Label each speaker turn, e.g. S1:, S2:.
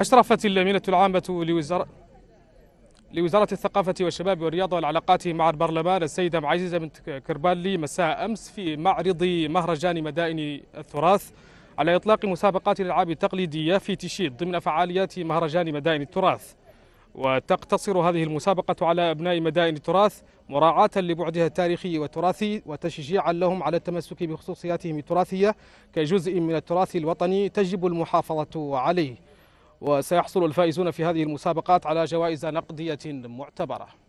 S1: أشرفت الأمينة العامة لوزارة لوزارة الثقافة والشباب والرياضة والعلاقات مع البرلمان السيدة معززة بنت كربالي مساء أمس في معرض مهرجان مدائن التراث على إطلاق مسابقات الألعاب التقليدية في تشيط ضمن فعاليات مهرجان مدائن التراث وتقتصر هذه المسابقة على أبناء مدائن التراث مراعاة لبعدها التاريخي والتراثي وتشجيعا لهم على التمسك بخصوصياتهم التراثية كجزء من التراث الوطني تجب المحافظة عليه وسيحصل الفائزون في هذه المسابقات على جوائز نقدية معتبرة